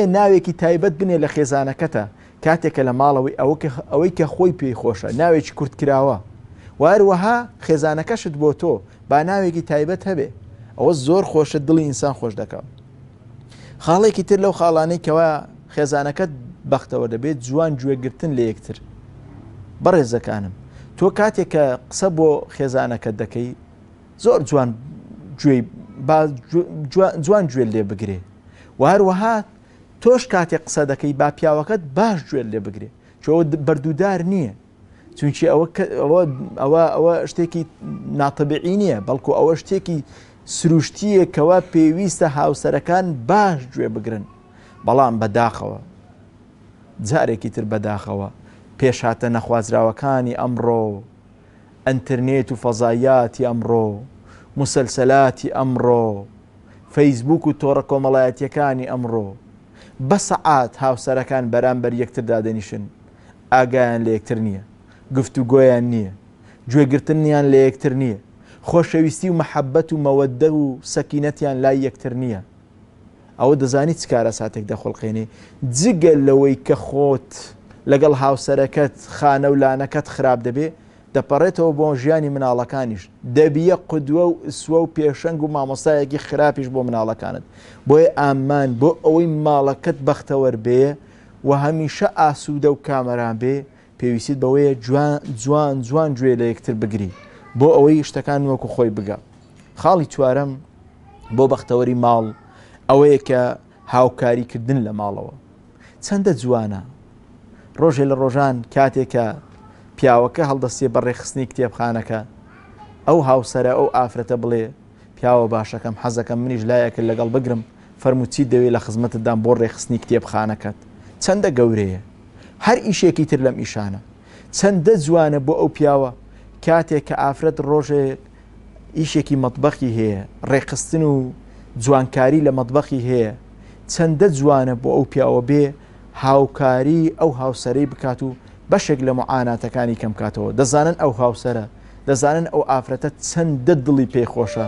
ئێ ناوێکی تایبەت بنێ لە خێزانەکەتە کاتێکە لە ماڵەوەی ئەوەی کە خۆی پێی خۆشە ناوێکی کورت کراوە واروەها خێزانەکەشت بۆ تۆ با ناوێکی تایبەت هەبێ ئەوە زۆر خۆشە دڵی ئینسان خۆش دەکەم خاڵێکی تر لەو خاڵانەی کەوا خێزانەکەت بەختەوە دەبێت جوان گوێگرتن لە یەکتر بەڕێزەکانم تۆ کاتێک کە قسە بۆ خێزانەکەت دەکەی زۆر جوان جوان گوێ لێ بگرێ و هەروەها تۆش کاتێک قسە دەکەی با پیاوەکەت باش گوێر لێ بگرێ چۆ بەردوودار نییە چونکی ئەوە شتێکی ناتەبعی نییە بەڵکو ئەوە شتێکی سروشتیە کەوا پێویستە هاوسەرەکان باش گوێ بگرن بەڵام بەداخەوە جارێکی تر بەداخەوە پێشاتە نەخوازراوەکانی ئەمڕۆ ئەتررنێت و فەزایاتی ئەمڕۆ مسلسلاتی ئەمڕۆ فەیسبوک و تۆڕە کۆمەڵایەتیەکانی ئەمڕۆ بە سەعات هاوسەرەکان بەرامبەر یەکتر دادەنیشن ئاگایان لە یەکتر نییە گفتو گۆیان نییە گوێگرتنیان لە یەکتر نییە خۆشەویستی و مەحەبەت و مەوەدە و سەکینەتیان لای یەکتر نییە ئەوە دەزانی چ کارە ساتێک دەخڵقێنێ جگەل لەوەی کە خۆت لەگەڵ هاوسەرەکەت خانە و لانەکەت خراپ دەبێ دەپەڕێتەوە بۆ ژیانی مناڵەکانیش دەبیە قدووە و سوە و پێشنگ و مامۆسایەکی خراپیش بۆ مناڵەکانت بۆیە ئامان بۆ ئەوەی ماڵەکەت بەختەوەەر بێ و هەمیشە ئاسوودە و کامەران بێ پێویستیت بەوەیە جوان جوان گوێ لە یەکتر بگری بۆ ئەوەی شتەکان وەکو خۆی بگە خاڵی چوارەم بۆ بەختەوەری ماڵ ئەوەیە کە هاوکاریکردن لە ماڵەوە چەندە جوانە ڕۆژێ لە ڕۆژان کاتێکە پیاوەکە هەڵدەستی بە ڕێخستنی کتێبخانەکە ئەو هاوسرە ئەو ئافرەتە بڵێ پیاوە باشەکەم حەزەکەم منیش لایەکە لەگەڵ بگرم فەرموچی دەوێت لە خزمەتتدان بۆ ڕێخستنی کتێبخانەکەت چەندە گەورەیە هەر ئیشێکی تر لەم ئیشانە چەندە جوانە بۆ ئەو پیاوە کاتێک کە ئافرەت ڕۆژێک ئیشێکی مطبخی هەیە ڕێخستن و جوانکاری لە مطبخی هەیە چەندە جوانە بۆ ئەو پیاوە بێ هاوکاری ئەو هاوسەرەی بکات و بەشێک لە معاناتەکانی کەمکاتەوە دەزانن ئەو هاوسرە دەزانن ئەو ئافرەتە چەندە دڵی پێخۆشە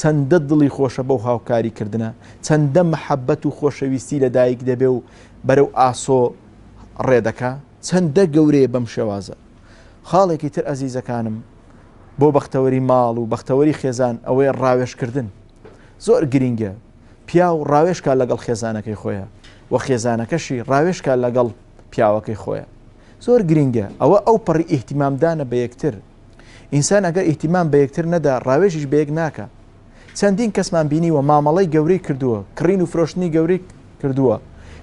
چەندە دڵی خۆشە بەو هاوکاریکردە چەندە محەبەت و خۆشەویستی لەدایک دەبێ و بەرەو ئاسۆ ڕێدەکە چەندە گەورەیە بەم شێوازە خاڵێکی تر ئەزیزەکانم بۆ بەختەوەری ماڵ و بەختەوەری خێزان ئەوەیە ڕاوێشکردن زۆر گرینگە پیا و ڕاوێشکە لەگەڵ خێزانەکەی خۆیە و خێزانەکەشی ڕاوێشکە لەگەڵ پیاوەکەی خۆیە زۆر گرینگە ئەوە ئەو پەڕی ئیحتیمامدانە بە یەکتر ئینسان ئەگەر ئیحتیمان بە یەکتر نەدا ڕاوێژش بەیەک ناکە چەندین کەسمان بینیوە مامەڵی گەوری کردووە کڕین و فرۆشتنی گەوری کردووە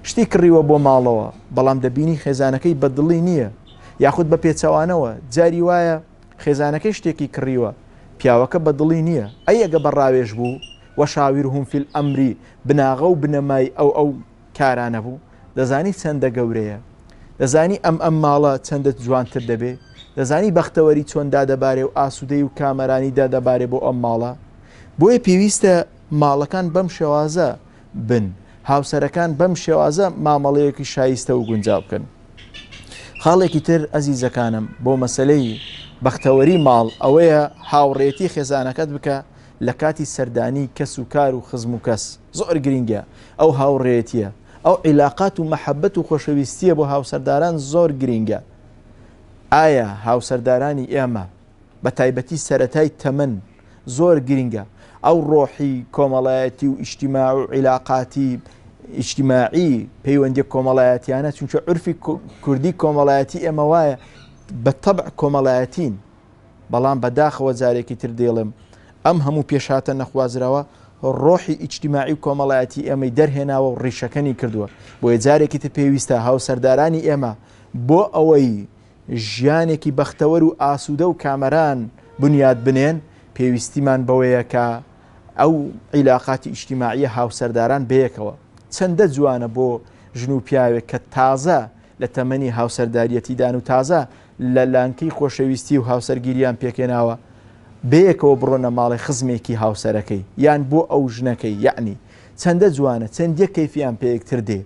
شتی کڕیوە بۆ ماڵەوە بەڵام دەبینی خێزانەکەی بەدڵی نییە یاخود بە پێچەوانەوە جاری وایە خێزانەکەی شتێکی کڕیوە پیاوەکە بەدڵی نییە ئەی ئەگە بەڕاوێژ بوو وەشاویر هومفیل ئەمری بناغە و بنەمای ئەو ئەو کارانە بوو دەزانی چەندە گەورەیە دەزانی ئەم ئەم ماڵە چەندت جوانتر دەبێ دەزانی بەختەوەری چۆندا دەبارێ و ئاسوودەی و کامەرانیدا دەبارێ بۆ ئەم ماڵە بۆیە پێویستە ماڵەکان بەم شێوازە بن هاوسەرەکان بەم شێوازە مامەڵەیەکی شایستە و گونجا بکەن خاڵێکی تر ئەزیزەکانم بۆ مەسلەی بەختەوەری ماڵ ئەوەیە هاوڕێتی خێزانەکەت بکە لە کاتی سەردانی کەس و کار و خزم و کەس زۆر گرینگە ئەو هاوڕێتیە ئەو عیلاقات و مەحەبەت و خۆشەویستیە بۆ هاوسەرداران زۆر گرینگە ئایا هاوسەردارانی ئێمە بە تایبەتی سەتای تەمەن زۆر گرینگە ئەو ڕۆحی کۆمەڵایەتی و ئیشتیما و عیلاقاتی ئیشتیماعی پەیوەندی کۆمەڵایەتیانە چونکە عرفی کوردی کۆمەڵایەتی ئێمە وایە بە تەبع کۆمەڵایەتین بەڵام بەداخەوە جارێکی تر دێڵم ئەم هەموو پێشاتە نەخوازرەوە ڕۆحی ئیجتیماعی و کۆمەڵایەتی ئێمەی دەرهێناوە و ڕیشەکەنی کردووە بۆ یە جارێکی تر پێویستە هاوسەردارانی ئێمە بۆ ئەوەی ژیانێکی بەختەوەر و ئاسوودە و کامەران بنیاد بنێن پێویستیمان بەوەیە کە ئەو عیلااقاتی ئیجتیماعیە هاوسەرداران بەیەکەوە چەندە جوانە بۆ ژن و پیاوێک کە تازە لە تەمەنی هاوسەرداریەتیدان و تازە لە لانکەی خۆشەویستی و هاوسەرگیریان پێکێناوە بەیەکەوە بڕۆنە ماڵی خزمێکی هاوسەرەکەی یان بۆ ئەو ژنەکەی یعنی چەندە جوانە چەندە کەفیان پێیەکتر دێ